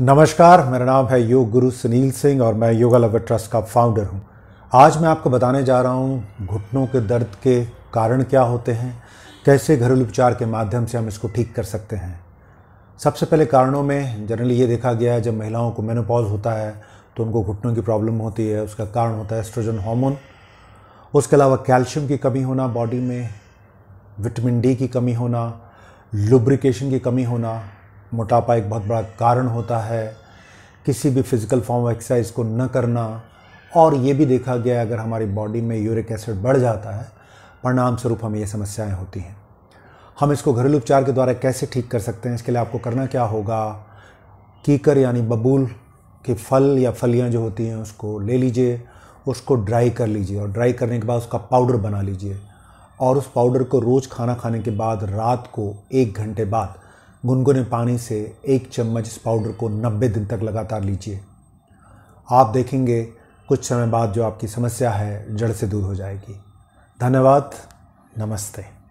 नमस्कार मेरा नाम है योग गुरु सुनील सिंह और मैं योगा लवर ट्रस्ट का फाउंडर हूँ आज मैं आपको बताने जा रहा हूँ घुटनों के दर्द के कारण क्या होते हैं कैसे घरेलू उपचार के माध्यम से हम इसको ठीक कर सकते हैं सबसे पहले कारणों में जनरली ये देखा गया है जब महिलाओं को मेनोपॉज होता है तो उनको घुटनों की प्रॉब्लम होती है उसका कारण होता है एस्ट्रोजन हार्मोन उसके अलावा कैल्शियम की कमी होना बॉडी में विटामिन डी की कमी होना लुब्रिकेशन की कमी होना मोटापा एक बहुत बड़ा कारण होता है किसी भी फिज़िकल फॉर्म ऑफ एक्सरसाइज को न करना और ये भी देखा गया अगर हमारी बॉडी में यूरिक एसिड बढ़ जाता है परिणाम स्वरूप हमें ये समस्याएं होती हैं हम इसको घरेलू उपचार के द्वारा कैसे ठीक कर सकते हैं इसके लिए आपको करना क्या होगा कीकर यानी बबूल के फल या फलियाँ जो होती हैं उसको ले लीजिए उसको ड्राई कर लीजिए और ड्राई करने के बाद उसका पाउडर बना लीजिए और उस पाउडर को रोज़ खाना खाने के बाद रात को एक घंटे बाद गुनगुने पानी से एक चम्मच इस पाउडर को 90 दिन तक लगातार लीजिए आप देखेंगे कुछ समय बाद जो आपकी समस्या है जड़ से दूर हो जाएगी धन्यवाद नमस्ते